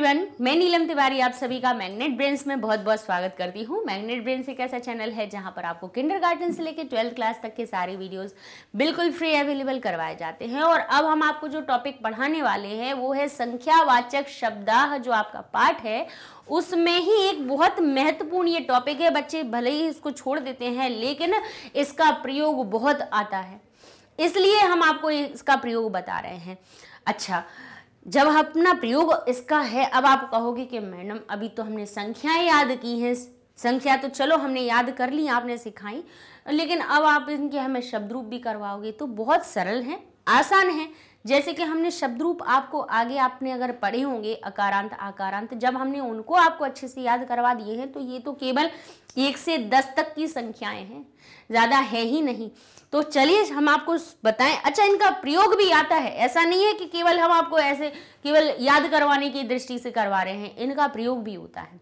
everyone मैं नीलम तिवारी आप सभी का मैग्नेट ब्रेन्स में बहुत बहुत स्वागत करती हूँ मैग्नेट ब्रेन्स एक ऐसा चैनल है जहाँ पर आपको किंडरगार्टन से लेकर ट्वेल्थ क्लास तक के सारे वीडियोस बिल्कुल फ्री अवेलेबल करवाए जाते हैं और अब हम आपको जो टॉपिक पढ़ाने वाले हैं वो है संख्यावाचक शब्दाह जो आपका पाठ है उसमें ही एक बहुत महत्वपूर्ण ये टॉपिक है बच्चे भले ही इसको छोड़ देते हैं लेकिन इसका प्रयोग बहुत आता है इसलिए हम आपको इसका प्रयोग बता रहे हैं अच्छा जब अपना प्रयोग इसका है अब आप कहोगे कि मैडम अभी तो हमने संख्याएं याद की हैं संख्या तो चलो हमने याद कर ली आपने सिखाई लेकिन अब आप इनके हमें शब्द रूप भी करवाओगे तो बहुत सरल है आसान है जैसे कि हमने शब्द रूप आपको आगे आपने अगर पढ़े होंगे अकारांत आकारांत जब हमने उनको आपको अच्छे से याद करवा दिए हैं तो ये तो केवल एक से दस तक की संख्याएं हैं ज़्यादा है ही नहीं तो चलिए हम आपको बताएं अच्छा इनका प्रयोग भी आता है ऐसा नहीं है कि केवल हम आपको ऐसे केवल याद करवाने की दृष्टि से करवा रहे हैं इनका प्रयोग भी होता है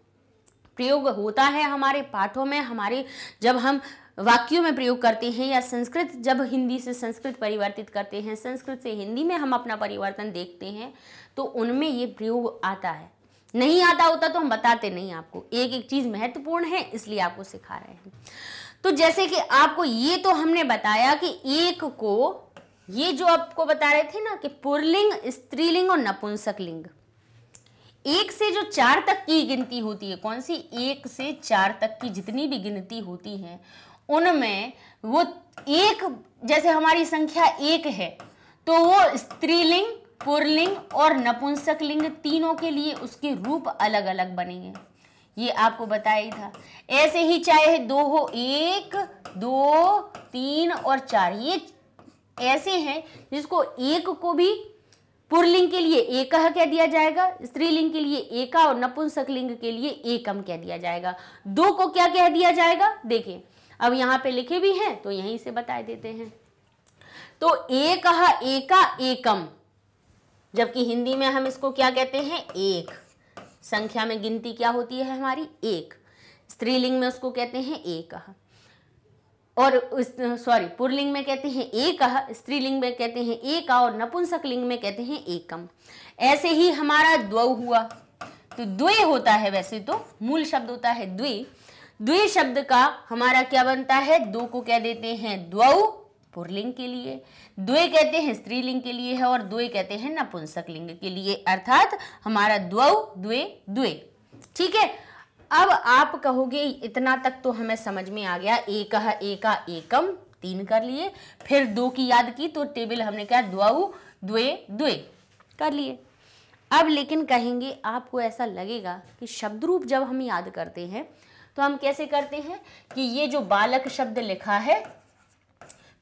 प्रयोग होता है हमारे पाठों में हमारे जब हम वाक्यों में प्रयोग करते हैं या संस्कृत जब हिंदी से संस्कृत परिवर्तित करते हैं संस्कृत से हिंदी में हम अपना परिवर्तन देखते हैं तो उनमें ये प्रयोग आता है नहीं आता होता तो हम बताते नहीं आपको एक एक चीज़ महत्वपूर्ण है इसलिए आपको सिखा रहे हैं तो जैसे कि आपको ये तो हमने बताया कि एक को ये जो आपको बता रहे थे ना कि पुरलिंग स्त्रीलिंग और नपुंसक लिंग एक से जो चार तक की गिनती होती है कौन सी एक से चार तक की जितनी भी गिनती होती है उनमें वो एक जैसे हमारी संख्या एक है तो वो स्त्रीलिंग पुरलिंग और नपुंसक लिंग तीनों के लिए उसके रूप अलग अलग बनेंगे ये आपको बताया ही था ऐसे ही चाहे दो हो एक दो तीन और चार ये ऐसे हैं जिसको एक को भी पुरलिंग के लिए एक कह दिया जाएगा स्त्रीलिंग के लिए एका और नपुंसक लिंग के लिए एकम कह दिया जाएगा दो को क्या कह दिया जाएगा देखिए अब यहाँ पे लिखे भी हैं तो यहीं से बता देते हैं तो एक एका एकम जबकि हिंदी में हम इसको क्या कहते हैं एक संख्या में गिनती क्या होती है हमारी एक स्त्रीलिंग में उसको कहते हैं एक और सॉरी पुरलिंग में कहते हैं एक स्त्रीलिंग में कहते हैं एक और नपुंसक लिंग में कहते हैं एकम ऐसे ही हमारा द्व हुआ तो द्वे होता है वैसे तो मूल शब्द होता है द्वे द्वे शब्द का हमारा क्या बनता है दो को कह देते हैं द्व पुरलिंग के लिए द्वे कहते हैं स्त्रीलिंग के लिए है और द्वे कहते हैं नपुंसक लिंग के लिए अर्थात हमारा द्व द्वे द्वे ठीक है अब आप कहोगे इतना तक तो हमें समझ में आ गया एक एका एकम तीन कर लिए फिर दो की याद की तो टेबल हमने क्या द्व द्वे द्वे कर लिए अब लेकिन कहेंगे आपको ऐसा लगेगा कि शब्द रूप जब हम याद करते हैं तो हम कैसे करते हैं कि ये जो बालक शब्द लिखा है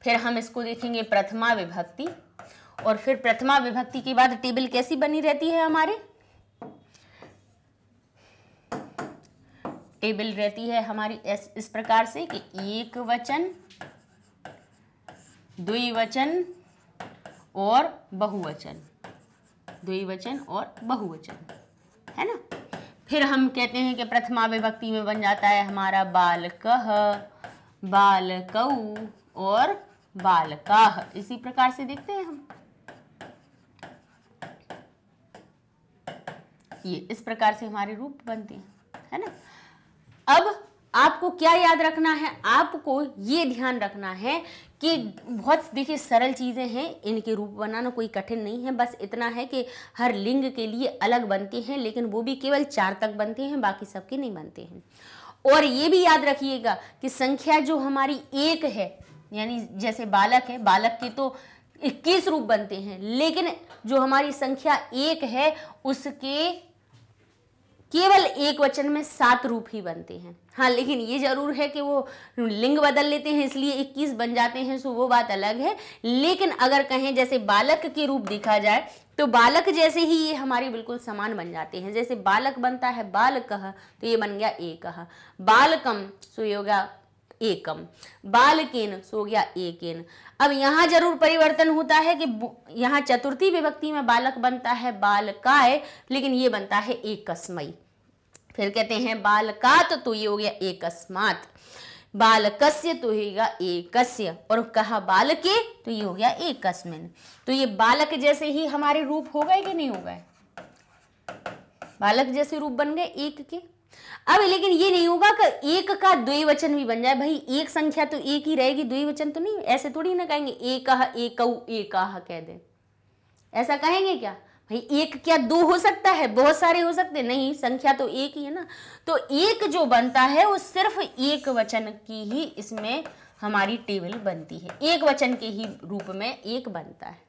फिर हम इसको देखेंगे प्रथमा विभक्ति और फिर प्रथमा विभक्ति के बाद टेबल कैसी बनी रहती है हमारे टेबल रहती है हमारी इस, इस प्रकार से कि एक वचन द्विवचन और बहुवचन द्विवचन और बहुवचन है ना फिर हम कहते हैं कि प्रथमा विभक्ति में बन जाता है हमारा बालक बालकऊ और बालका इसी प्रकार से देखते हैं हम ये इस प्रकार से हमारे रूप बनते हैं है ना अब आपको क्या याद रखना है आपको ये ध्यान रखना है कि बहुत देखिए सरल चीज़ें हैं इनके रूप बनाना कोई कठिन नहीं है बस इतना है कि हर लिंग के लिए अलग बनते हैं लेकिन वो भी केवल चार तक बनते हैं बाकी सबके नहीं बनते हैं और ये भी याद रखिएगा कि संख्या जो हमारी एक है यानी जैसे बालक है बालक के तो इक्कीस रूप बनते हैं लेकिन जो हमारी संख्या एक है उसके केवल एक वचन में सात रूप ही बनते हैं हाँ लेकिन ये जरूर है कि वो लिंग बदल लेते हैं इसलिए इक्कीस बन जाते हैं सो वो बात अलग है लेकिन अगर कहें जैसे बालक के रूप देखा जाए तो बालक जैसे ही ये हमारे बिल्कुल समान बन जाते हैं जैसे बालक बनता है कह तो ये बन गया एक बालकम सो ये एकम बालकेन सो गया एकेन अब यहाँ जरूर परिवर्तन होता है कि यहाँ चतुर्थी विभक्ति में बालक बनता है बालकाय लेकिन ये बनता है एकस्मयी फिर कहते हैं बालकात तो ये हो गया एकस्मात बालकस्य तो होगा एकस्य और कहा बालके तो ये हो गया एकस्मिन तो ये बालक जैसे ही हमारे रूप हो गए कि नहीं हो गए बालक जैसे रूप बन गए एक के अब लेकिन ये नहीं होगा कि एक का द्विवचन भी बन जाए भाई एक संख्या तो एक ही रहेगी द्विवचन तो नहीं ऐसे थोड़ी ना कहेंगे एक एक एक कह दे ऐसा कहेंगे क्या भाई एक क्या दो हो सकता है बहुत सारे हो सकते नहीं संख्या तो एक ही है ना तो एक जो बनता है वो सिर्फ एक वचन की ही इसमें हमारी टेबल बनती है एक वचन के ही रूप में एक बनता है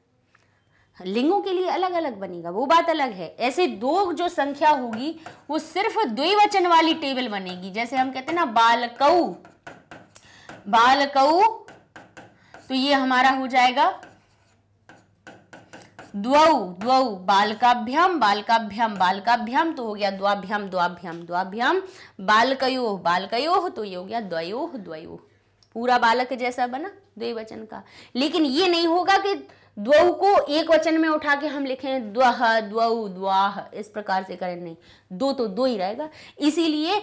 लिंगों के लिए अलग अलग बनेगा वो बात अलग है ऐसे दो जो संख्या होगी वो सिर्फ द्विवचन वाली टेबल बनेगी जैसे हम कहते हैं ना बालकऊ बालकऊ तो ये हमारा हो जाएगा द्वौ द्वौ बालकाभ्याम बालकाभ्यम बालकाभ्याम तो हो गया द्वाभ्याम द्वाभ्याम द्वाभ्याम बालकयो बालकयो तो ये हो गया द्वयो द्वयो पूरा बालक जैसा बना द्विवचन का लेकिन ये नहीं होगा कि द्वऊ को एक वचन में उठा के हम लिखें द्वह द्व द्वाह इस प्रकार से करें नहीं दो तो दो ही रहेगा इसीलिए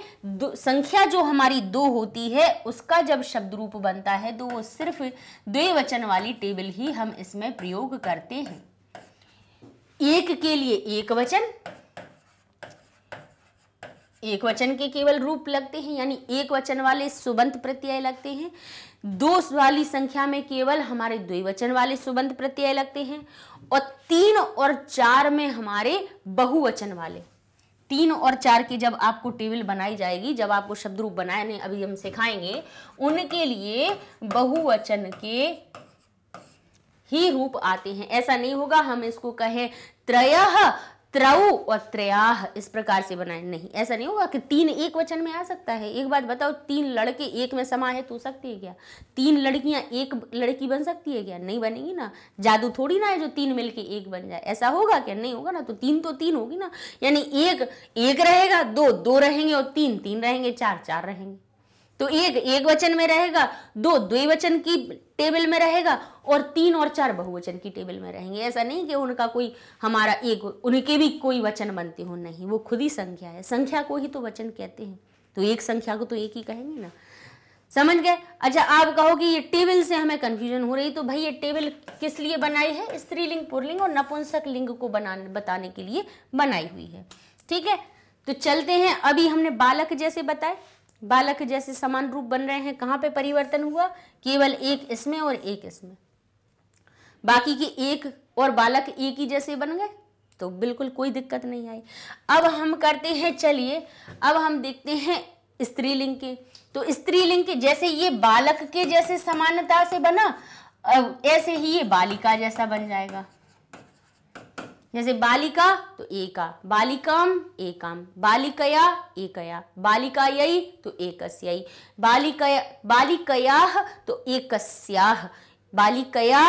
संख्या जो हमारी दो होती है उसका जब शब्द रूप बनता है तो वो सिर्फ द्विवचन वाली टेबल ही हम इसमें प्रयोग करते हैं एक के लिए एक वचन एक वचन के केवल रूप लगते हैं यानी एक वचन वाले सुबंत प्रत्यय लगते हैं दो वाली संख्या में केवल हमारे द्विवचन वाले सुबंत प्रत्यय लगते हैं और तीन और चार में हमारे बहुवचन वाले तीन और चार की जब आपको टेबल बनाई जाएगी जब आपको शब्द रूप बनाने अभी हम सिखाएंगे उनके लिए बहुवचन के ही रूप आते हैं ऐसा नहीं होगा हम इसको कहें त्रय त्रऊ और त्रयाह इस प्रकार से बनाए नहीं ऐसा नहीं होगा कि तीन एक वचन में आ सकता है एक बात बताओ तीन लड़के एक में समाहित तो हो सकती है क्या तीन लड़कियां एक लड़की बन सकती है क्या नहीं बनेगी ना जादू थोड़ी ना है जो तीन मिलके एक बन जाए ऐसा होगा क्या नहीं होगा ना तो तीन तो तीन होगी ना यानी एक एक रहेगा दो दो रहेंगे और तीन तीन रहेंगे चार चार रहेंगे तो एक एक वचन में रहेगा दो द्विवचन की टेबल में रहेगा और तीन और चार बहुवचन की टेबल में रहेंगे ऐसा नहीं कि उनका कोई हमारा एक उनके भी कोई वचन बनते हो नहीं वो खुद ही संख्या है संख्या को ही तो वचन कहते हैं तो एक संख्या को तो एक ही कहेंगे ना समझ गए अच्छा आप कहो कि ये टेबल से हमें कन्फ्यूजन हो रही तो भाई ये टेबल किस लिए बनाई है स्त्रीलिंग पुरलिंग और नपुंसक लिंग को बना बताने के लिए बनाई हुई है ठीक है तो चलते हैं अभी हमने बालक जैसे बताए बालक जैसे समान रूप बन रहे हैं कहाँ पे परिवर्तन हुआ केवल एक इसमें और एक इसमें बाकी के एक और बालक एक ही जैसे बन गए तो बिल्कुल कोई दिक्कत नहीं आई अब हम करते हैं चलिए अब हम देखते हैं स्त्रीलिंग के तो स्त्रीलिंग के जैसे ये बालक के जैसे समानता से बना ऐसे ही ये बालिका जैसा बन जाएगा जैसे बालिका तो एका बालिकाम एकाम बालिकया एकया बालिकायई तो एकस्यई बालिकया बालिकया तो एकस्याह बालिकया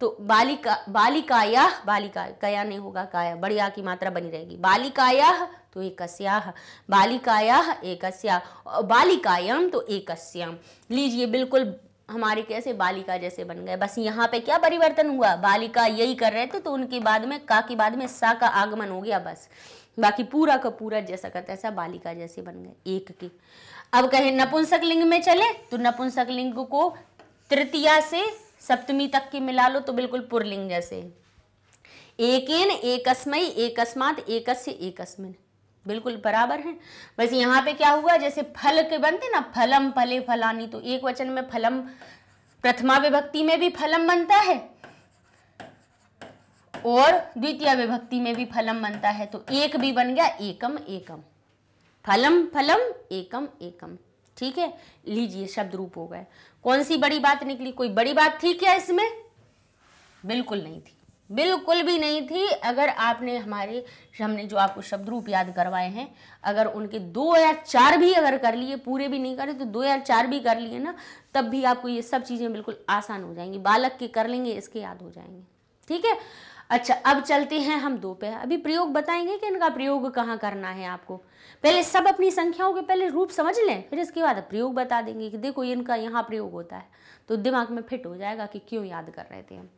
तो बालिका बालिकाया बालिका कया नहीं होगा काया बढ़िया की मात्रा बनी रहेगी बालिकाया तो एक बालिकाया एकस्या बालिकायम तो एकस्याम लीजिए बिल्कुल हमारे कैसे बालिका जैसे बन गए बस यहाँ पे क्या परिवर्तन हुआ बालिका यही कर रहे थे तो उनके बाद में का के बाद में सा का आगमन हो गया बस बाकी पूरा का पूरा जैसा का तैसा बालिका जैसे बन गए एक के अब कहें नपुंसक लिंग में चले तो नपुंसक लिंग को तृतीया से सप्तमी तक की मिला लो तो बिल्कुल पुरलिंग जैसे एकेन एकस्मय एकस्मात एकस्य एकस्मिन बिल्कुल बराबर हैं वैसे यहाँ पे क्या हुआ जैसे फल के बनते ना फलम फले फलानी तो एक वचन में फलम प्रथमा विभक्ति में भी फलम बनता है और द्वितीय विभक्ति में भी फलम बनता है तो एक भी बन गया एकम एकम फलम फलम एकम एकम ठीक है लीजिए शब्द रूप हो गए कौन सी बड़ी बात निकली कोई बड़ी बात थी क्या इसमें बिल्कुल नहीं थी बिल्कुल भी नहीं थी अगर आपने हमारे हमने जो आपको शब्द रूप याद करवाए हैं अगर उनके दो या चार भी अगर कर लिए पूरे भी नहीं करे तो दो या चार भी कर लिए ना तब भी आपको ये सब चीज़ें बिल्कुल आसान हो जाएंगी बालक के कर लेंगे इसके याद हो जाएंगे ठीक है अच्छा अब चलते हैं हम दो पे अभी प्रयोग बताएंगे कि इनका प्रयोग कहाँ करना है आपको पहले सब अपनी संख्याओं के पहले रूप समझ लें फिर इसके बाद प्रयोग बता देंगे कि देखो इनका यहाँ प्रयोग होता है तो दिमाग में फिट हो जाएगा कि क्यों याद कर रहे थे हम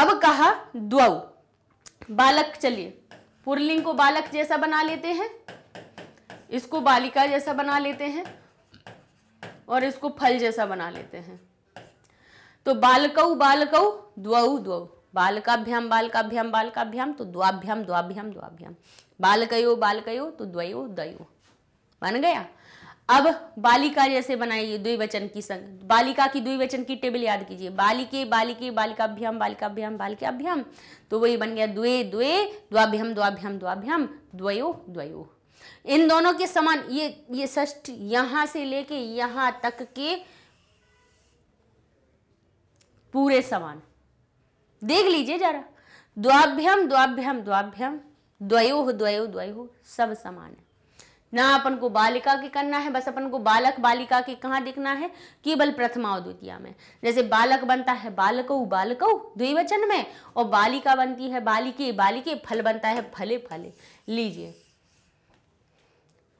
अब कहा द्व बालक चलिए पुरलिंग को बालक जैसा बना लेते हैं इसको बालिका जैसा बना लेते हैं और इसको फल जैसा बना लेते हैं तो बालकऊ बालकऊ द्वऊ द्वऊ बालकाभ्याम बालकाभ्याम बालकाभ्याम तो द्वाभ्याम द्वाभ्याम द्वाभ्याम बालकयो बालकयो तो द्वयो द्वयो बन गया अब बालिका जैसे बनाइए द्विवचन की संग बालिका की द्विवचन की टेबल याद कीजिए बालिके बालिके बालिकाभ्याम बालिकाभ्याम बालिकाभ्याम तो वही बन गया द्वे द्वे द्वाभ्यम द्वाभ्यम द्वाभ्यम द्वयो द्वयो इन दोनों के समान ये ये षष्ठ यहां से लेके यहां तक के पूरे समान देख लीजिए जरा द्वाभ्यम द्वाभ्यम द्वाभ्यम द्वयो द्वयो द्वयो सब समान है ना अपन को बालिका की करना है बस अपन को बालक बालिका की कहाँ दिखना है केवल प्रथमा और द्वितीया में जैसे बालक बनता है बालकऊ बालकऊ द्विवचन में और बालिका बनती है बालिके बालिके फल बनता है फले फले लीजिए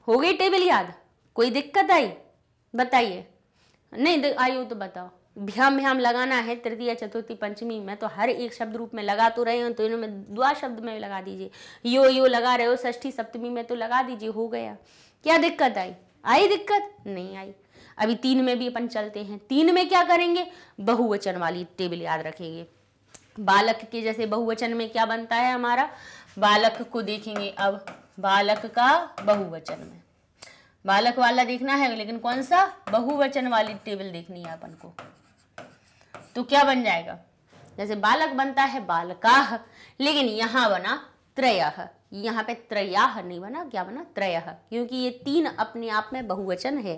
हो गई टेबल याद कोई दिक्कत आई बताइए नहीं आई हो तो बताओ भ्याम भ्याम लगाना है तृतीय चतुर्थी पंचमी में तो हर एक शब्द रूप में लगा तो रहे हो तो इनमें द्वा शब्द में लगा दीजिए यो यो लगा रहे हो ष्ठी सप्तमी में तो लगा दीजिए हो गया क्या दिक्कत आई आई दिक्कत नहीं आई अभी तीन में भी अपन चलते हैं तीन में क्या करेंगे बहुवचन वाली टेबल याद रखेंगे बालक के जैसे बहुवचन में क्या बनता है हमारा बालक को देखेंगे अब बालक का बहुवचन में बालक वाला देखना है लेकिन कौन सा बहुवचन वाली टेबल देखनी है अपन को तो क्या बन जाएगा जैसे बालक बनता है बालका लेकिन यहां बना त्रय यहाँ पे त्रयाह नहीं बना क्या बना त्रय क्योंकि ये तीन अपने आप में बहुवचन है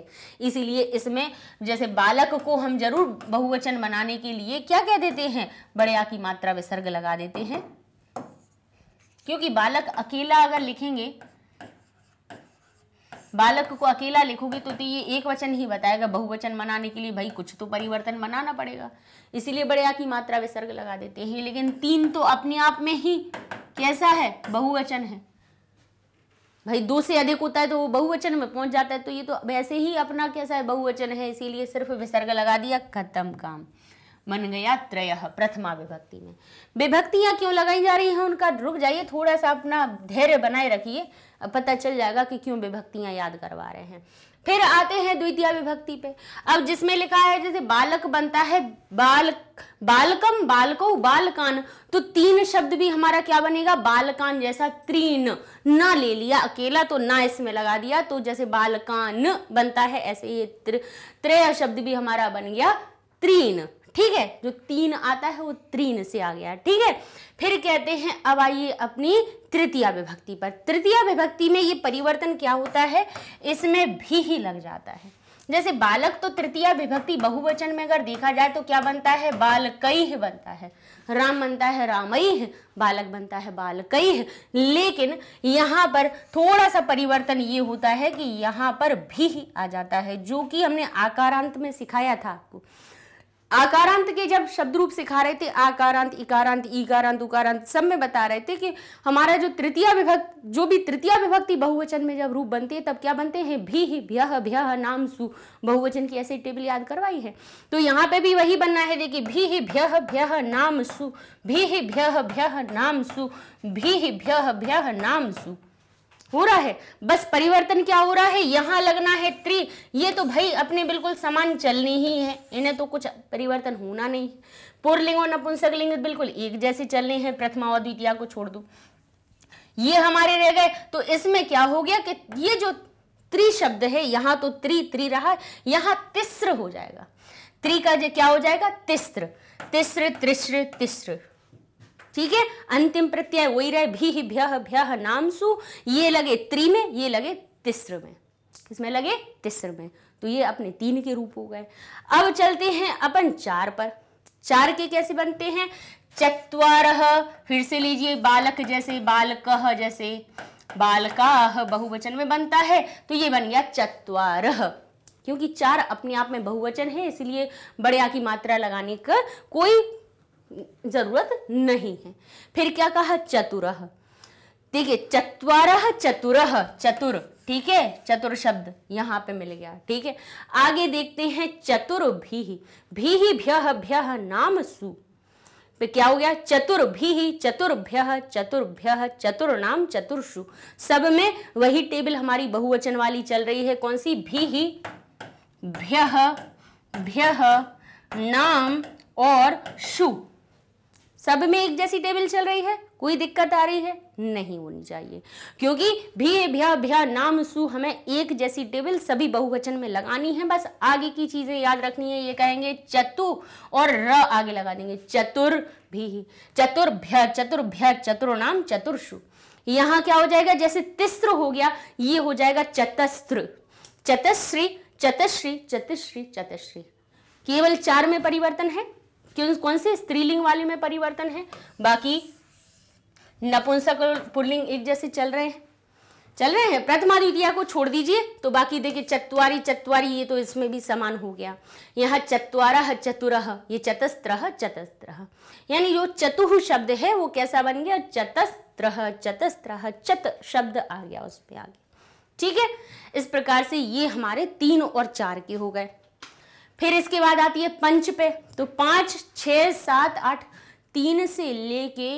इसीलिए इसमें जैसे बालक को हम जरूर बहुवचन बनाने के लिए क्या कह देते हैं बड़े की मात्रा विसर्ग लगा देते हैं क्योंकि बालक अकेला अगर लिखेंगे बालक को अकेला लिखोगे तो, तो, ये एक वचन ही बताएगा बहुवचन मनाने के लिए भाई कुछ तो परिवर्तन मनाना पड़ेगा इसीलिए बड़े आ की मात्रा विसर्ग लगा देते हैं लेकिन तीन तो अपने आप में ही कैसा है बहुवचन है भाई दो से अधिक होता है तो वो बहुवचन में पहुंच जाता है तो ये तो वैसे ही अपना कैसा है बहुवचन है इसीलिए सिर्फ विसर्ग लगा दिया खत्म काम बन गया त्रय प्रथमा विभक्ति में विभक्तियां क्यों लगाई जा रही हैं उनका रुक जाइए थोड़ा सा अपना धैर्य बनाए रखिए पता चल जाएगा कि क्यों विभक्तियां याद करवा रहे हैं फिर आते हैं द्वितीय विभक्ति पे अब जिसमें लिखा है जैसे बालक बनता है बाल बालकम बालको बालकान तो तीन शब्द भी हमारा क्या बनेगा बालकान जैसा त्रीन ना ले लिया अकेला तो ना इसमें लगा दिया तो जैसे बालकान बनता है ऐसे ये त्रय शब्द भी हमारा बन गया त्रीन ठीक है जो तीन आता है वो त्रीन से आ गया ठीक है फिर कहते हैं अब आइए अपनी तृतीया विभक्ति पर तृतीया विभक्ति में ये परिवर्तन क्या होता है इसमें भी ही लग जाता है जैसे बालक तो तृतीया विभक्ति बहुवचन में अगर देखा जाए तो क्या बनता है बाल बालकई बनता है राम बनता है रामई बालक बनता है बाल बालकई लेकिन यहाँ पर थोड़ा सा परिवर्तन ये होता है कि यहाँ पर भी आ जाता है जो कि हमने आकारांत में सिखाया था आपको आकारांत के जब शब्द रूप सिखा रहे थे आकारांत इकारांत इकारांत उकारांत सब में बता रहे थे कि हमारा जो तृतीय विभक्त जो भी तृतीय विभक्ति बहुवचन में जब रूप बनते हैं तब क्या बनते हैं भी भ्यह भ्यह नाम सु बहुवचन की ऐसी टेबल याद करवाई है तो यहाँ पे भी वही बनना है देखिए भी भ्यह भ्यह नाम सु भी भ्यह भ्यह नाम सु भी भ्यह भ्यह नाम सु हो रहा है बस परिवर्तन क्या हो रहा है यहाँ लगना है त्रि ये तो भाई अपने बिल्कुल समान चलनी ही है इन्हें तो कुछ परिवर्तन होना नहीं है पूर्लिंग और नपुंसकलिंग बिल्कुल एक जैसे चलने हैं प्रथमा और द्वितीय को छोड़ दो ये हमारे रह गए तो इसमें क्या हो गया कि ये जो त्रि शब्द है यहां तो त्रि त्रि रहा यहाँ तिस्र हो जाएगा त्रि का जो क्या हो जाएगा तिस्र तिस्र तिस्र तिस्र ठीक है अंतिम प्रत्यय वही रहे भी भ्यह भ्यह नामसु ये लगे त्री में ये लगे तिस्र में किसमें लगे तिस्र में तो ये अपने तीन के रूप हो गए अब चलते हैं अपन चार पर चार के कैसे बनते हैं चतवार फिर से लीजिए बालक जैसे बालक जैसे बालका बहुवचन में बनता है तो ये बन गया चतवार क्योंकि चार अपने आप में बहुवचन है इसलिए बड़े आ की मात्रा लगाने का कोई जरूरत नहीं है फिर क्या कहा चतुर ठीक है चतवार चतुर चतुर ठीक है चतुर शब्द यहाँ पे मिल गया ठीक है आगे देखते हैं चतुर भी भी भ्य भ्य नाम सु पे क्या हो गया चतुर भी चतुर्भ्य चतुर्भ्य चतुर नाम चतुर्षु सब में वही टेबल हमारी बहुवचन वाली चल रही है कौन सी भी ही भ्य भ्य नाम और शु सब में एक जैसी टेबल चल रही है कोई दिक्कत आ रही है नहीं होनी चाहिए क्योंकि भी भ्या भ्या नाम सु हमें एक जैसी टेबल सभी बहुवचन में लगानी है बस आगे की चीज़ें याद रखनी है ये कहेंगे चतु और र आगे लगा देंगे चतुर भी चतुर्भ्य चतुर्भ्य चतुर्णाम चतुर्षु यहाँ क्या हो जाएगा जैसे तिस्त्र हो गया ये हो जाएगा चतस्त्र चतश्री चतश्री चतश्री चतश्री केवल चार में परिवर्तन है क्यों कौन से स्त्रीलिंग वाले में परिवर्तन है बाकी नपुंसक और पुल्लिंग एक जैसे चल रहे हैं चल रहे हैं प्रथमा द्वितीया को छोड़ दीजिए तो बाकी देखिए चतवारी चतवारी ये तो इसमें भी समान हो गया यहाँ चतवार चतुरह ये चतस्त्र चतस्त्र यानी जो चतुः शब्द है वो कैसा बन गया चतस्त्र चतस्त्र चत शब्द आ गया उसमें आगे ठीक है इस प्रकार से ये हमारे तीन और चार के हो गए फिर इसके बाद आती है पंच पे तो पांच छ सात आठ तीन से लेके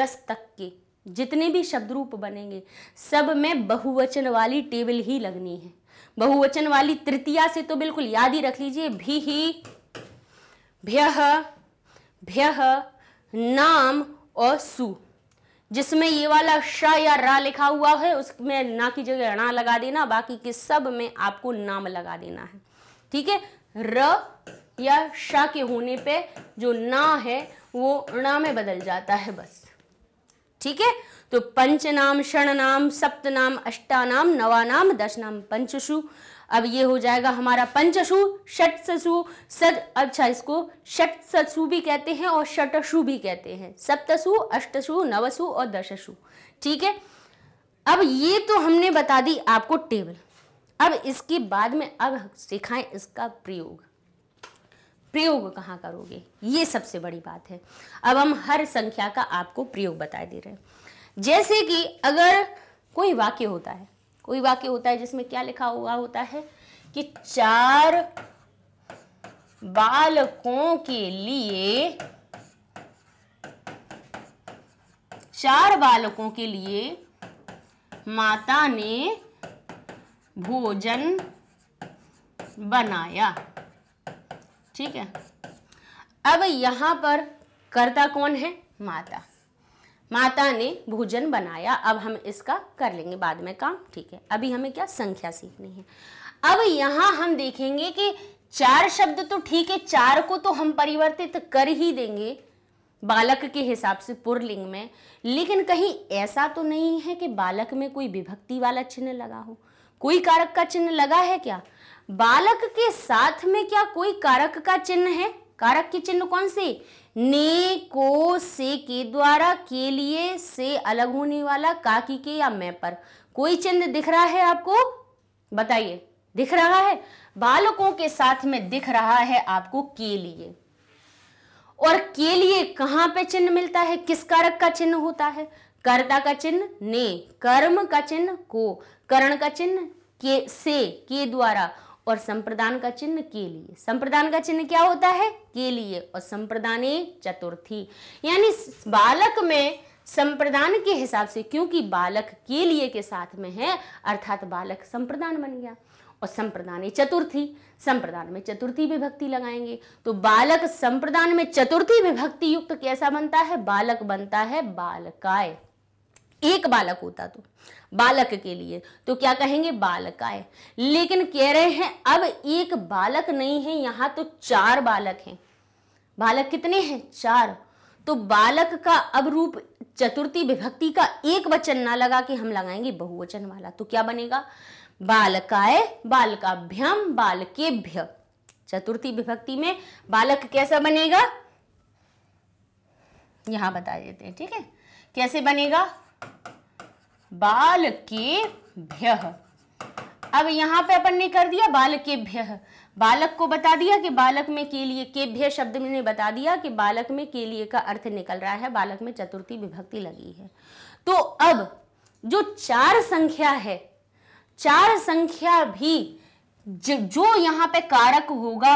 दस तक के जितने भी शब्द रूप बनेंगे सब में बहुवचन वाली टेबल ही लगनी है बहुवचन वाली तृतीया से तो बिल्कुल याद ही रख लीजिए भी ही भ्य भ्य नाम और सु जिसमें ये वाला श या रा लिखा हुआ है उसमें ना की जगह णा लगा देना बाकी के सब में आपको नाम लगा देना है ठीक है र या शा के होने पे जो ना है वो ना में बदल जाता है बस ठीक है तो पंचनाम नाम सप्त नाम अष्टानाम नवानाम नाम पंचशु अब ये हो जाएगा हमारा पंचशु षट ससु सद अच्छा इसको षट ससु भी कहते हैं और षटशु भी कहते हैं सप्तशु अष्टसु नवसु और दशसु ठीक है अब ये तो हमने बता दी आपको टेबल अब इसके बाद में अब सिखाएं इसका प्रयोग प्रयोग कहाँ करोगे ये सबसे बड़ी बात है अब हम हर संख्या का आपको प्रयोग बता दे रहे हैं जैसे कि अगर कोई वाक्य होता है कोई वाक्य होता है जिसमें क्या लिखा हुआ होता है कि चार बालकों के लिए चार बालकों के लिए माता ने भोजन बनाया ठीक है अब यहाँ पर कर्ता कौन है माता माता ने भोजन बनाया अब हम इसका कर लेंगे बाद में काम ठीक है अभी हमें क्या संख्या सीखनी है अब यहाँ हम देखेंगे कि चार शब्द तो ठीक है चार को तो हम परिवर्तित कर ही देंगे बालक के हिसाब से पुरलिंग में लेकिन कहीं ऐसा तो नहीं है कि बालक में कोई विभक्ति वाला चिन्ह लगा हो कोई कारक का चिन्ह लगा है क्या बालक के साथ में क्या कोई कारक का चिन्ह है कारक के चिन्ह कौन से ने को से के द्वारा के लिए से अलग होने वाला काकी के या मैं पर कोई चिन्ह दिख रहा है आपको बताइए दिख रहा है बालकों के साथ में दिख रहा है आपको के लिए और के लिए कहां पे चिन्ह मिलता है किस कारक का चिन्ह होता है कर्ता का चिन्ह ने कर्म का चिन्ह को करण का चिन्ह के से के द्वारा और संप्रदान का चिन्ह के लिए संप्रदान का चिन्ह क्या होता है के लिए और संप्रदाने चतुर्थी यानी बालक में संप्रदान के हिसाब से क्योंकि बालक के लिए के साथ में है अर्थात बालक संप्रदान बन गया और संप्रदाने चतुर्थी संप्रदान में चतुर्थी विभक्ति लगाएंगे तो बालक संप्रदान में चतुर्थी विभक्ति युक्त कैसा बनता है बालक बनता है बालकाय एक बालक होता तो बालक के लिए तो क्या कहेंगे बालकाय लेकिन कह रहे हैं अब एक बालक नहीं है यहां तो चार बालक हैं बालक कितने हैं चार तो बालक का अब रूप चतुर्थी विभक्ति का एक वचन ना लगा के हम लगाएंगे बहुवचन वाला तो क्या बनेगा बालकाय बालकाभ्यम बालकेभ्य चतुर्थी विभक्ति में बालक कैसा बनेगा यहां बता देते हैं ठीक है कैसे बनेगा बाल के भय अब यहां पे अपन ने कर दिया बाल के भय बालक को बता दिया कि बालक में के लिए के भय शब्द में बता दिया कि बालक में के लिए का अर्थ निकल रहा है बालक में चतुर्थी विभक्ति लगी है तो अब जो चार संख्या है चार संख्या भी जो, जो यहाँ पे कारक होगा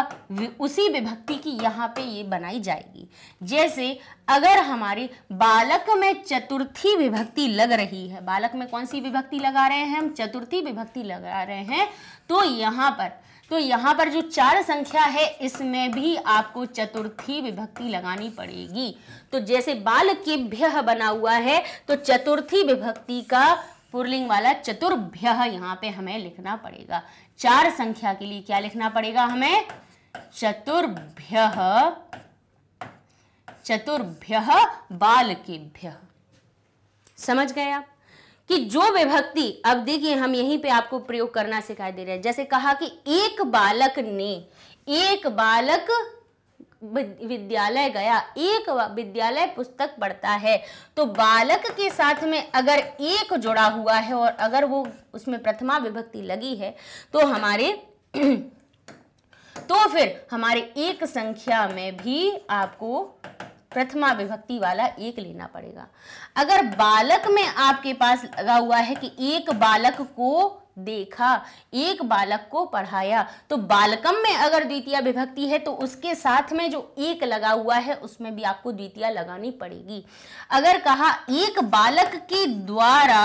उसी विभक्ति की यहाँ पे ये बनाई जाएगी जैसे अगर हमारी बालक में चतुर्थी विभक्ति लग रही है बालक में कौन सी विभक्ति लगा रहे हैं हम चतुर्थी विभक्ति लगा रहे हैं तो यहाँ पर तो यहाँ पर जो चार संख्या है इसमें भी आपको चतुर्थी विभक्ति लगानी पड़ेगी तो जैसे बालकेभ्य बना हुआ है तो चतुर्थी विभक्ति का पुरलिंग वाला चतुर्भ्य यहाँ पे हमें लिखना पड़ेगा चार संख्या के लिए क्या लिखना पड़ेगा हमें चतुर्भ्य चतुर्भ्य भ्य समझ गए आप कि जो विभक्ति अब देखिए हम यहीं पे आपको प्रयोग करना सिखाई दे रहे हैं जैसे कहा कि एक बालक ने एक बालक विद्यालय गया एक विद्यालय पुस्तक पढ़ता है तो बालक के साथ में अगर एक जुड़ा हुआ है और अगर वो उसमें प्रथमा विभक्ति लगी है तो हमारे तो फिर हमारे एक संख्या में भी आपको प्रथमा विभक्ति वाला एक लेना पड़ेगा अगर बालक में आपके पास लगा हुआ है कि एक बालक को देखा एक बालक को पढ़ाया तो बालकम में अगर द्वितीय विभक्ति है तो उसके साथ में जो एक लगा हुआ है उसमें भी आपको द्वितीय लगानी पड़ेगी अगर कहा एक बालक के द्वारा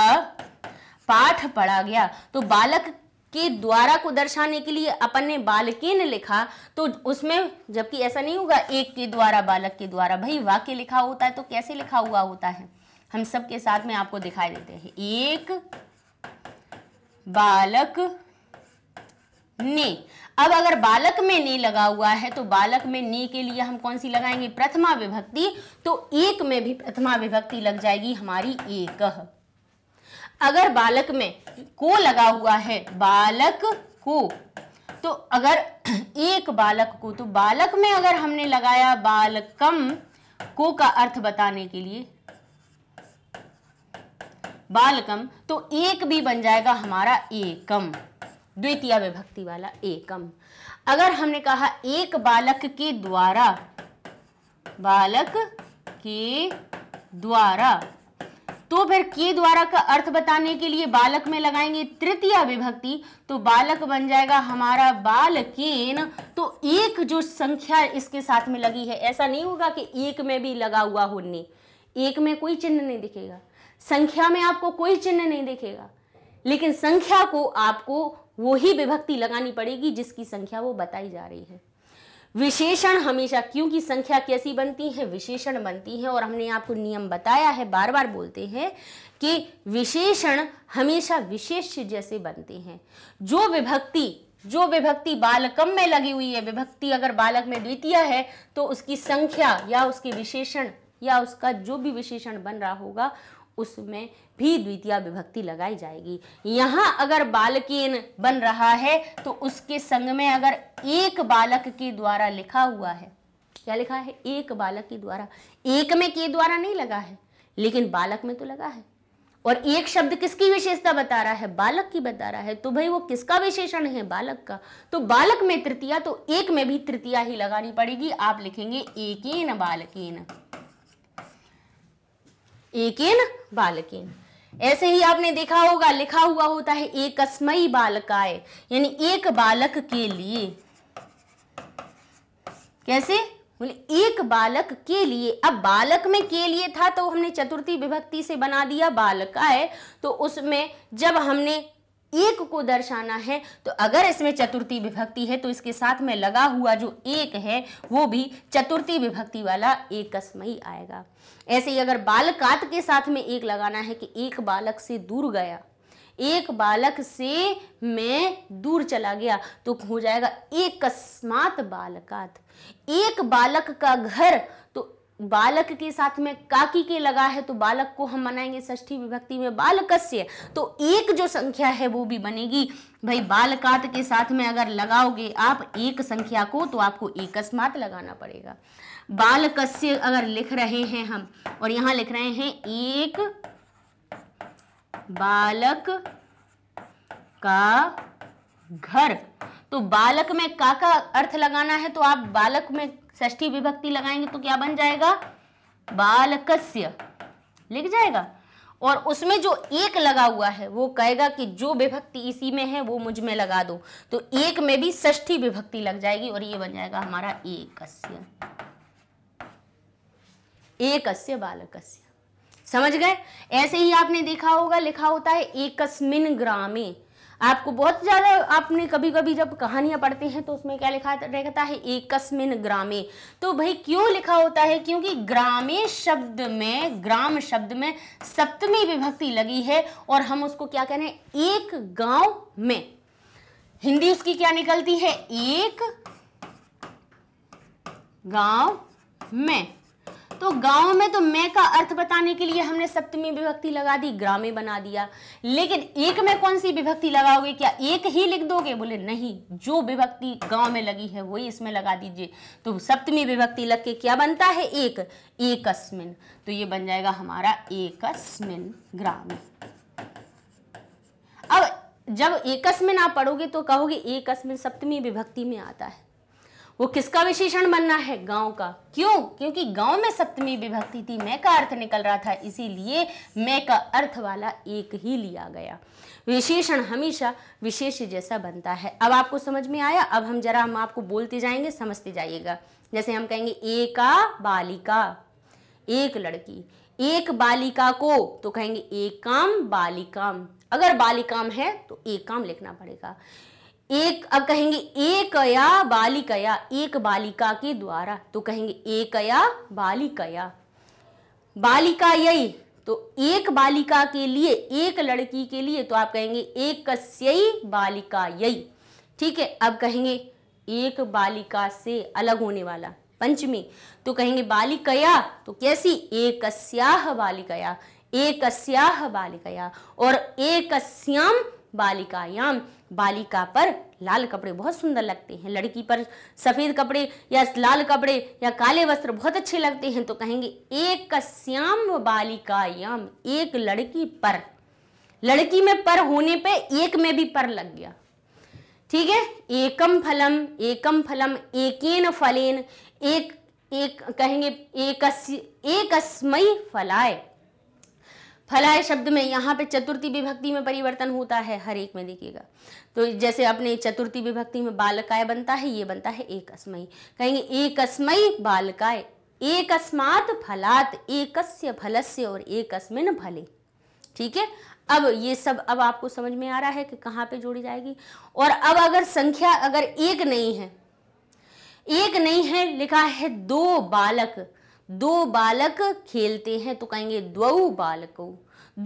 पाठ पढ़ा गया तो बालक के द्वारा को दर्शाने के लिए अपन ने बालकिन लिखा तो उसमें जबकि ऐसा नहीं होगा एक के द्वारा बालक के द्वारा भाई वाक्य लिखा होता है तो कैसे लिखा हुआ होता है हम सबके साथ में आपको दिखाई देते हैं एक बालक ने अब अगर बालक में ने लगा हुआ है तो बालक में ने के लिए हम कौन सी लगाएंगे प्रथमा विभक्ति तो एक में भी प्रथमा विभक्ति लग जाएगी हमारी एक अगर बालक में को लगा हुआ है बालक को तो अगर एक बालक को तो बालक में अगर हमने लगाया बालकम को का अर्थ बताने के लिए बालकम तो एक भी बन जाएगा हमारा एकम द्वितीय विभक्ति वाला एकम अगर हमने कहा एक बालक के द्वारा बालक के द्वारा तो फिर के द्वारा का अर्थ बताने के लिए बालक में लगाएंगे तृतीय विभक्ति तो बालक बन जाएगा हमारा बालकेन तो एक जो संख्या इसके साथ में लगी है ऐसा नहीं होगा कि एक में भी लगा हुआ होने एक में कोई चिन्ह नहीं दिखेगा संख्या में आपको कोई चिन्ह नहीं देखेगा लेकिन संख्या को आपको वो ही विभक्ति लगानी पड़ेगी जिसकी संख्या वो बताई जा रही है विशेषण हमेशा क्योंकि संख्या कैसी बनती है विशेषण बनती है और हमने आपको नियम बताया है बार बार बोलते हैं कि विशेषण हमेशा विशेष जैसे बनते हैं जो विभक्ति जो विभक्ति बालकम में लगी हुई है विभक्ति अगर बालक में द्वितीय है तो उसकी संख्या या उसके विशेषण या उसका जो भी विशेषण बन रहा होगा उसमें भी द्वितीय विभक्ति लगाई जाएगी यहाँ अगर बालकीन बन रहा है तो उसके संग में अगर एक बालक के द्वारा लिखा हुआ है क्या लिखा है एक बालक के द्वारा एक में के द्वारा नहीं लगा है लेकिन बालक में तो लगा है और एक शब्द किसकी विशेषता बता रहा है बालक की बता रहा है तो भाई वो किसका विशेषण है बालक का तो बालक में तृतीया तो एक में भी तृतीया ही लगानी पड़ेगी आप लिखेंगे एक बालकीन एकेन बालकेन ऐसे ही आपने देखा होगा लिखा हुआ होता है एक अस्मयी बालकाय यानी एक बालक के लिए कैसे बोले एक बालक के लिए अब बालक में के लिए था तो हमने चतुर्थी विभक्ति से बना दिया बालकाय तो उसमें जब हमने एक को दर्शाना है तो अगर इसमें चतुर्थी विभक्ति है तो इसके साथ में लगा हुआ जो एक है वो भी चतुर्थी विभक्ति वाला एकस्मयी आएगा ऐसे ही अगर बालकात के साथ में एक लगाना है कि एक बालक से दूर गया एक बालक से मैं दूर चला गया तो हो जाएगा एक कस्मात बालकात एक बालक का घर बालक के साथ में काकी के लगा है तो बालक को हम बनाएंगे ष्ठी विभक्ति में बालकस्य तो एक जो संख्या है वो भी बनेगी भाई बालकात के साथ में अगर लगाओगे आप एक संख्या को तो आपको एकस्मात लगाना पड़ेगा बालकस्य अगर लिख रहे हैं हम और यहां लिख रहे हैं एक बालक का घर तो बालक में का का अर्थ लगाना है तो आप बालक में ष्ठी विभक्ति लगाएंगे तो क्या बन जाएगा बालकस्य लिख जाएगा और उसमें जो एक लगा हुआ है वो कहेगा कि जो विभक्ति इसी में है वो मुझ में लगा दो तो एक में भी षष्ठी विभक्ति लग जाएगी और ये बन जाएगा हमारा एकस्य एकस्य बालकस्य समझ गए ऐसे ही आपने देखा होगा लिखा होता है एकस्मिन ग्रामे आपको बहुत ज़्यादा आपने कभी कभी जब कहानियाँ पढ़ते हैं तो उसमें क्या लिखा रहता है एकस्मिन ग्रामे तो भाई क्यों लिखा होता है क्योंकि ग्रामे शब्द में ग्राम शब्द में सप्तमी विभक्ति लगी है और हम उसको क्या कह रहे हैं एक गांव में हिंदी उसकी क्या निकलती है एक गांव में तो गांव में तो मैं का अर्थ बताने के लिए हमने सप्तमी विभक्ति लगा दी ग्रामे बना दिया लेकिन एक में कौन सी विभक्ति लगाओगे क्या एक ही लिख दोगे बोले नहीं जो विभक्ति गांव में लगी है वही इसमें लगा दीजिए तो सप्तमी विभक्ति लग के क्या बनता है एक एकस्मिन तो ये बन जाएगा हमारा एकस्मिन ग्राम अब जब एकस्मिन आप पढ़ोगे तो कहोगे एकस्मिन सप्तमी विभक्ति में आता है वो किसका विशेषण बनना है गांव का क्यों क्योंकि गांव में सप्तमी विभक्ति थी मैं का अर्थ निकल रहा था इसीलिए मैं का अर्थ वाला एक ही लिया गया विशेषण हमेशा विशेष जैसा बनता है अब आपको समझ में आया अब हम जरा हम आपको बोलते जाएंगे समझते जाइएगा जैसे हम कहेंगे एका बालिका एक लड़की एक बालिका को तो कहेंगे एकाम बालिकाम अगर बालिकाम है तो एकाम लिखना पड़ेगा एक अब कहेंगे एकया बालिकया एक बालिका के द्वारा तो कहेंगे एकया बालिकया बालिका यही तो एक बालिका के लिए एक लड़की के लिए तो आप कहेंगे एक कस्यई बालिका यही ठीक है अब कहेंगे एक बालिका से अलग होने वाला पंचमी तो कहेंगे बालिकया तो कैसी एक बालिकया एक बालिकया और एक बालिकायाम बालिका पर लाल कपड़े बहुत सुंदर लगते हैं लड़की पर सफ़ेद कपड़े या लाल कपड़े या काले वस्त्र बहुत अच्छे लगते हैं तो कहेंगे एक श्याम बालिकायाम एक लड़की पर लड़की में पर होने पे एक में भी पर लग गया ठीक है एकम फलम एकम फलम एकेन फलेन एक एक कहेंगे एक एक फलाय फलाय शब्द में यहाँ पे चतुर्थी विभक्ति में परिवर्तन होता है हर एक में देखिएगा तो जैसे अपने चतुर्थी विभक्ति में बालकाय बनता है ये बनता है एक अस्मयी कहेंगे एक अस्मयी बालकाय एक अस्मात फलात एकस्य फलस्य और एक अस्मिन फले ठीक है अब ये सब अब आपको समझ में आ रहा है कि कहाँ पे जोड़ी जाएगी और अब अगर संख्या अगर एक नहीं है एक नहीं है लिखा है दो बालक दो बालक खेलते हैं तो कहेंगे द्वऊ बालको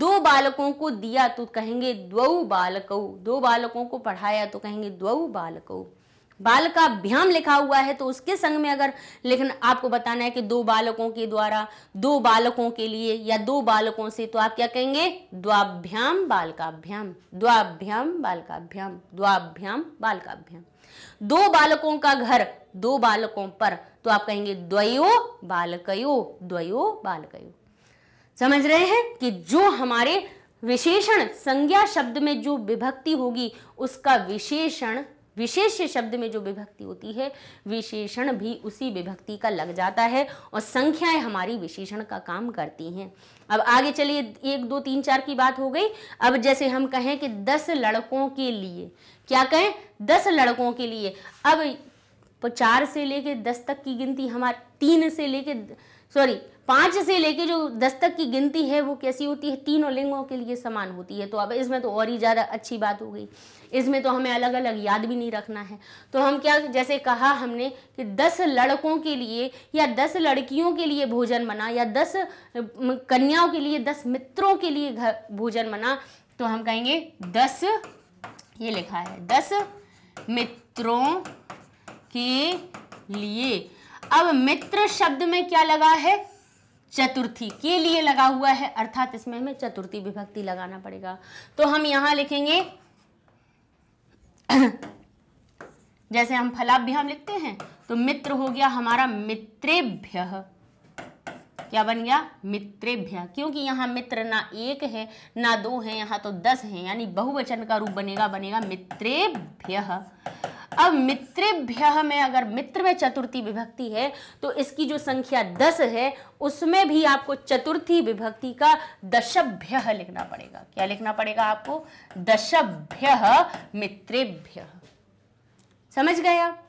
दो बालकों को दिया तो कहेंगे द्वऊ बालको दो बालकों को पढ़ाया तो कहेंगे बाल का बालकाभ्याम लिखा हुआ है तो उसके संग में अगर लेकिन आपको बताना है कि दो बालकों के द्वारा दो बालकों के लिए या दो बालकों से तो आप क्या कहेंगे द्वाभ्याम बालकाभ्याम द्वाभ्याम बालकाभ्याम द्वाभ्याम बालकाभ्याम दो बालकों का घर दो बालकों पर तो आप कहेंगे द्वयो बालकयो द्वयो बालकयो समझ रहे हैं कि जो हमारे विशेषण संज्ञा शब्द में जो विभक्ति होगी उसका विशेषण विशेष शब्द में जो विभक्ति होती है विशेषण भी उसी विभक्ति का लग जाता है और संख्याएं हमारी विशेषण का काम करती हैं अब आगे चलिए एक दो तीन चार की बात हो गई अब जैसे हम कहें कि दस लड़कों के लिए क्या कहें दस लड़कों के लिए अब चार से लेके दस तक की गिनती हमारे तीन से लेके सॉरी पांच से लेके जो दस तक की गिनती है वो कैसी होती है तीनों लिंगों के लिए समान होती है तो अब इसमें तो और ही ज़्यादा अच्छी बात हो गई इसमें तो हमें अलग अलग याद भी नहीं रखना है तो हम क्या जैसे कहा हमने कि दस लड़कों के लिए या दस लड़कियों के लिए भोजन बना या दस कन्याओं के लिए दस मित्रों के लिए घर भोजन बना तो हम कहेंगे दस ये लिखा है दस मित्रों के लिए अब मित्र शब्द में क्या लगा है चतुर्थी के लिए लगा हुआ है अर्थात इसमें हमें चतुर्थी विभक्ति लगाना पड़ेगा तो हम यहां लिखेंगे जैसे हम फलाभ्याम लिखते हैं तो मित्र हो गया हमारा मित्रेभ्य क्या बन गया मित्रेभ्य क्योंकि यहां मित्र ना एक है ना दो है यहां तो दस है यानी बहुवचन का रूप बनेगा बनेगा मित्रेभ्य अब मित्रेभ्य में अगर मित्र में चतुर्थी विभक्ति है तो इसकी जो संख्या दस है उसमें भी आपको चतुर्थी विभक्ति का दशभ्य लिखना पड़ेगा क्या लिखना पड़ेगा आपको दशभ्य मित्रेभ्य समझ गए आप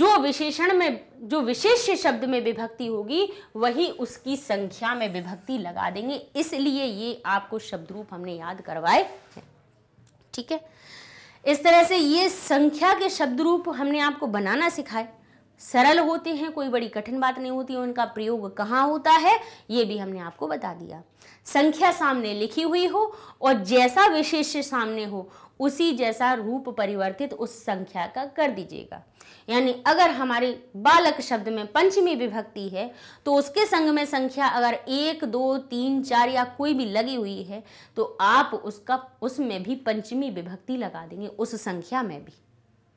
जो विशेषण में जो विशेष शब्द में विभक्ति होगी वही उसकी संख्या में विभक्ति लगा देंगे इसलिए ये आपको शब्द रूप हमने याद करवाए हैं ठीक है इस तरह से ये संख्या के शब्द रूप हमने आपको बनाना सिखाए सरल होते हैं कोई बड़ी कठिन बात नहीं होती उनका प्रयोग कहाँ होता है ये भी हमने आपको बता दिया संख्या सामने लिखी हुई हो और जैसा विशेष्य सामने हो उसी जैसा रूप परिवर्तित उस संख्या का कर दीजिएगा यानी अगर हमारे बालक शब्द में पंचमी विभक्ति है तो उसके संग में संख्या अगर एक दो तीन चार या कोई भी लगी हुई है तो आप उसका उसमें भी पंचमी विभक्ति लगा देंगे उस संख्या में भी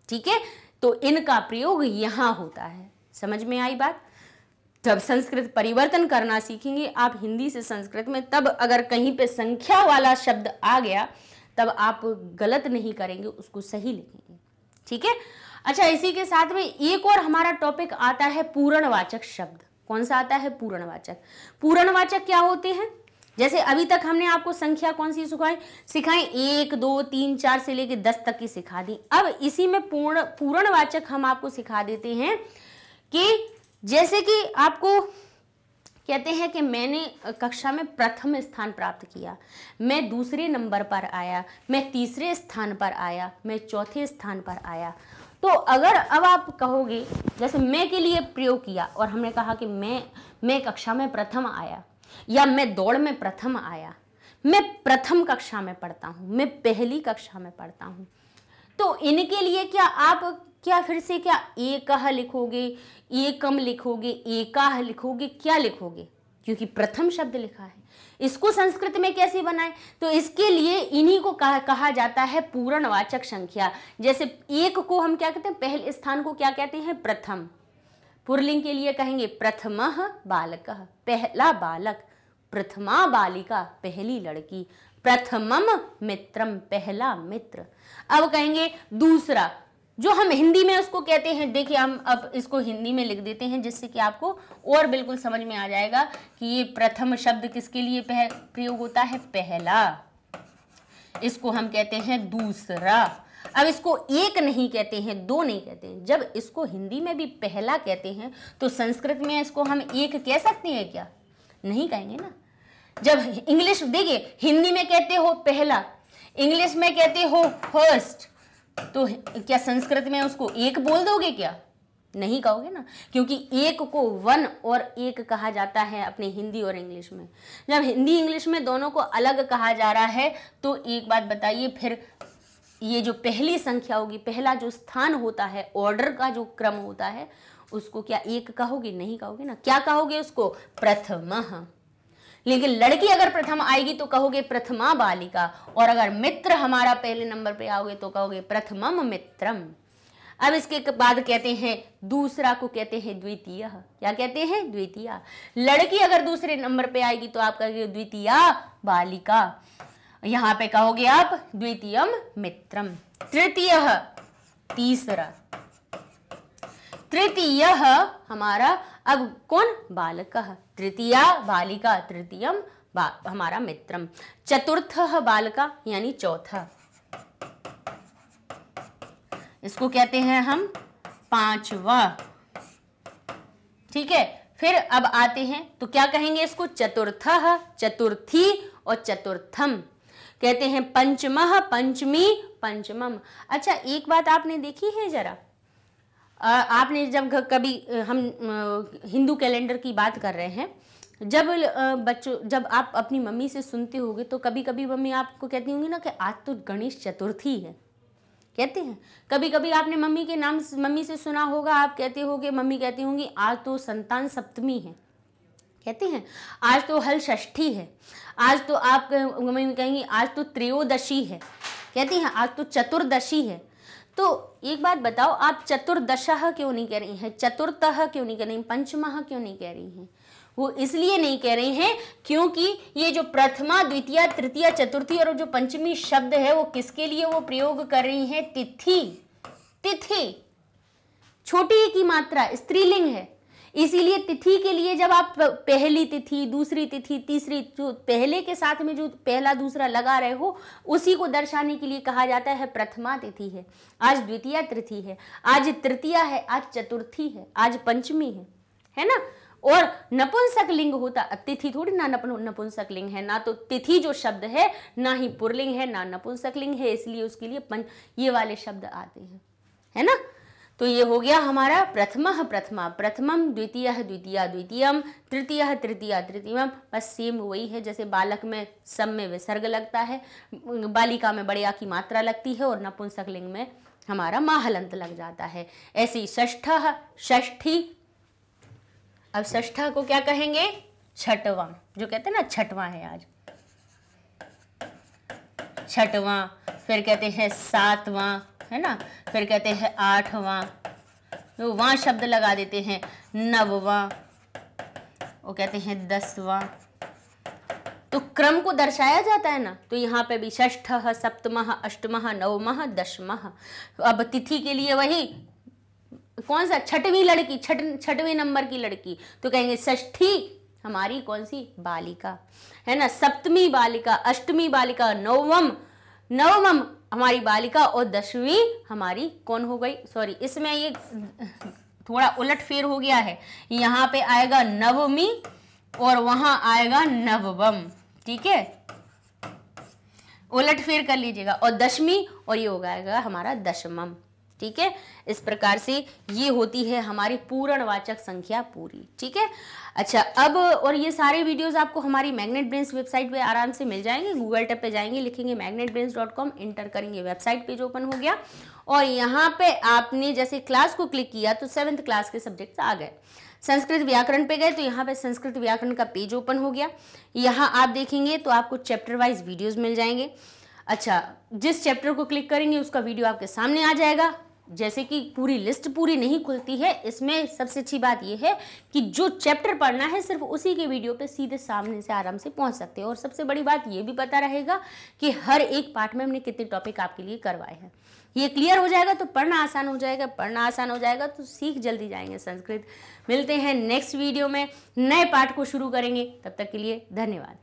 ठीक है तो इनका प्रयोग यहाँ होता है समझ में आई बात जब संस्कृत परिवर्तन करना सीखेंगे आप हिंदी से संस्कृत में तब अगर कहीं पे संख्या वाला शब्द आ गया तब आप गलत नहीं करेंगे उसको सही लिखेंगे ठीक है अच्छा इसी के साथ में एक और हमारा टॉपिक आता है पूर्णवाचक शब्द कौन सा आता है पूर्णवाचक पूर्णवाचक क्या होते हैं जैसे अभी तक हमने आपको संख्या कौन सी सिखाई सिखाई एक दो तीन चार से लेके दस तक की सिखा दी अब इसी में पूर्ण पूर्णवाचक हम आपको सिखा देते हैं कि जैसे कि आपको कहते हैं कि मैंने कक्षा में प्रथम स्थान प्राप्त किया मैं दूसरे नंबर पर आया मैं तीसरे स्थान पर आया मैं चौथे स्थान पर आया तो अगर अब आप कहोगे जैसे मैं के लिए प्रयोग किया और हमने कहा कि मैं मैं कक्षा में प्रथम आया या मैं दौड़ में प्रथम आया मैं प्रथम कक्षा में पढ़ता हूँ मैं पहली कक्षा में पढ़ता हूँ तो इनके लिए क्या आप क्या फिर से क्या एक कह लिखोगे एकम लिखोगे एकाह लिखोगे क्या लिखोगे क्योंकि प्रथम शब्द लिखा है इसको संस्कृत में कैसे बनाए तो इसके लिए इन्हीं को कहा, कहा जाता है पूर्णवाचक संख्या जैसे एक को हम क्या कहते हैं पहले स्थान को क्या कहते हैं प्रथम पुरलिंग के लिए कहेंगे प्रथम बालक पहला बालक प्रथमा बालिका पहली लड़की प्रथमम मित्रम पहला मित्र अब कहेंगे दूसरा जो हम हिंदी में उसको कहते हैं देखिए हम अब इसको हिंदी में लिख देते हैं जिससे कि आपको और बिल्कुल समझ में आ जाएगा कि ये प्रथम शब्द किसके लिए प्रयोग होता है पहला इसको हम कहते हैं दूसरा अब इसको एक नहीं कहते हैं दो नहीं कहते हैं जब इसको हिंदी में भी पहला कहते हैं तो संस्कृत में इसको हम एक कह सकते हैं क्या नहीं कहेंगे ना जब इंग्लिश देखिए हिंदी में कहते हो पहला इंग्लिश में कहते हो फर्स्ट तो क्या संस्कृत में उसको एक बोल दोगे क्या नहीं कहोगे ना क्योंकि एक को वन और एक कहा जाता है अपने हिंदी और इंग्लिश में जब हिंदी इंग्लिश में दोनों को अलग कहा जा रहा है तो एक बात बताइए फिर ये जो पहली संख्या होगी पहला जो स्थान होता है ऑर्डर का जो क्रम होता है उसको क्या एक कहोगे नहीं कहोगे ना क्या कहोगे उसको प्रथम लेकिन लड़की अगर प्रथम आएगी तो कहोगे प्रथमा बालिका और अगर मित्र हमारा पहले नंबर पे आओगे तो कहोगे प्रथमम मित्रम अब इसके बाद कहते हैं दूसरा को कहते हैं द्वितीय क्या कहते हैं द्वितीय लड़की अगर दूसरे नंबर पे आएगी तो आप कहोगे द्वितीय बालिका यहां पे कहोगे आप द्वितीयम मित्रम तृतीय तीसरा तृतीय हमारा अब कौन बालक तृतीया बालिका तृतीयम बा, हमारा मित्रम चतुर्थ बालका यानी चौथा इसको कहते हैं हम पांचवा ठीक है फिर अब आते हैं तो क्या कहेंगे इसको चतुर्थ चतुर्थी और चतुर्थम कहते हैं पंचम पंचमी पंचमम अच्छा एक बात आपने देखी है जरा आपने जब कभी हम हिंदू कैलेंडर की बात कर रहे हैं जब बच्चों जब आप अपनी मम्मी से सुनते होगे तो कभी कभी मम्मी आपको कहती होंगी ना कि आज तो गणेश चतुर्थी है कहते हैं कभी कभी आपने मम्मी के नाम मम्मी से सुना होगा आप कहते होगे मम्मी कहती होंगी आज तो संतान सप्तमी है कहते हैं आज तो हल षष्ठी है आज तो आप मम्मी कहेंगी आज तो त्रयोदशी है कहती हैं आज तो चतुर्दशी है तो एक बात बताओ आप चतुर्दश क्यों नहीं कह रही हैं चतुर्थ क्यों नहीं कह रही पंचमह क्यों नहीं कह रही हैं वो इसलिए नहीं कह रही हैं क्योंकि ये जो प्रथमा द्वितीय तृतीय चतुर्थी और जो पंचमी शब्द है वो किसके लिए वो प्रयोग कर रही हैं तिथि तिथि छोटी की मात्रा स्त्रीलिंग है इसीलिए तिथि के लिए जब आप पहली तिथि दूसरी तिथि तीसरी जो पहले के साथ में जो पहला दूसरा लगा रहे हो उसी को दर्शाने के लिए कहा जाता है प्रथमा तिथि है आज द्वितीय तिथि है आज तृतीया है आज चतुर्थी है आज पंचमी है है ना और नपुंसक लिंग होता तिथि थोड़ी ना नपुंसक लिंग है ना तो तिथि जो शब्द है ना ही पुरलिंग है ना नपुंसक लिंग है इसलिए उसके लिए पंच ये वाले शब्द आते हैं है ना तो ये हो गया हमारा प्रथम प्रथमा प्रथमम द्वितीय द्वितीय द्वितीयम तृतीय तृतीय तृतीयम बस सेम वही है जैसे बालक में सम में विसर्ग लगता है बालिका में बड़े की मात्रा लगती है और नपुंसक लिंग में हमारा माहलंत लग जाता है ऐसी ष्ठ ष्ठी अब ष्ठा को क्या कहेंगे छठवा जो कहते हैं ना छठवा है आज छठवा फिर कहते हैं सातवां है ना फिर कहते हैं आठवां तो वहाँ शब्द लगा देते हैं नववां वो कहते हैं दसवां तो क्रम को दर्शाया जाता है ना तो यहाँ पे भी ष्ठ सप्तम अष्टम नवम दशम अब तिथि के लिए वही कौन सा छठवीं लड़की छठ छठवीं नंबर की लड़की तो कहेंगे ष्ठी हमारी कौन सी बालिका है ना सप्तमी बालिका अष्टमी बालिका नवम नवम हमारी बालिका और दसवीं हमारी कौन हो गई सॉरी इसमें ये थोड़ा उलट फेर हो गया है यहाँ पे आएगा नवमी और वहां आएगा नवम ठीक है उलट फेर कर लीजिएगा और दशमी और ये हो जाएगा हमारा दशमम ठीक है इस प्रकार से ये होती है हमारी पूर्णवाचक संख्या पूरी ठीक है अच्छा अब और ये सारे वीडियोस आपको हमारी मैग्नेट ब्रेन्स वेबसाइट पे आराम से मिल जाएंगे गूगल टेप पे जाएंगे लिखेंगे magnet brains dot com enter करेंगे वेबसाइट पेज ओपन हो गया और यहाँ पे आपने जैसे क्लास को क्लिक किया तो सेवन्थ क्लास के सब्जेक्ट आ गए संस्कृत व्याकरण पे गए तो यहाँ पे संस्कृत व्याकरण का पेज ओपन हो गया यहाँ आप देखेंगे तो आपको चैप्टर वाइज वीडियोज़ मिल जाएंगे अच्छा जिस चैप्टर को क्लिक करेंगे उसका वीडियो आपके सामने आ जाएगा जैसे कि पूरी लिस्ट पूरी नहीं खुलती है इसमें सबसे अच्छी बात यह है कि जो चैप्टर पढ़ना है सिर्फ उसी के वीडियो पे सीधे सामने से आराम से पहुंच सकते हैं और सबसे बड़ी बात ये भी पता रहेगा कि हर एक पार्ट में हमने कितने टॉपिक आपके लिए करवाए हैं ये क्लियर हो जाएगा तो पढ़ना आसान हो जाएगा पढ़ना आसान हो जाएगा तो सीख जल्दी जाएंगे संस्कृत मिलते हैं नेक्स्ट वीडियो में नए पार्ट को शुरू करेंगे तब तक के लिए धन्यवाद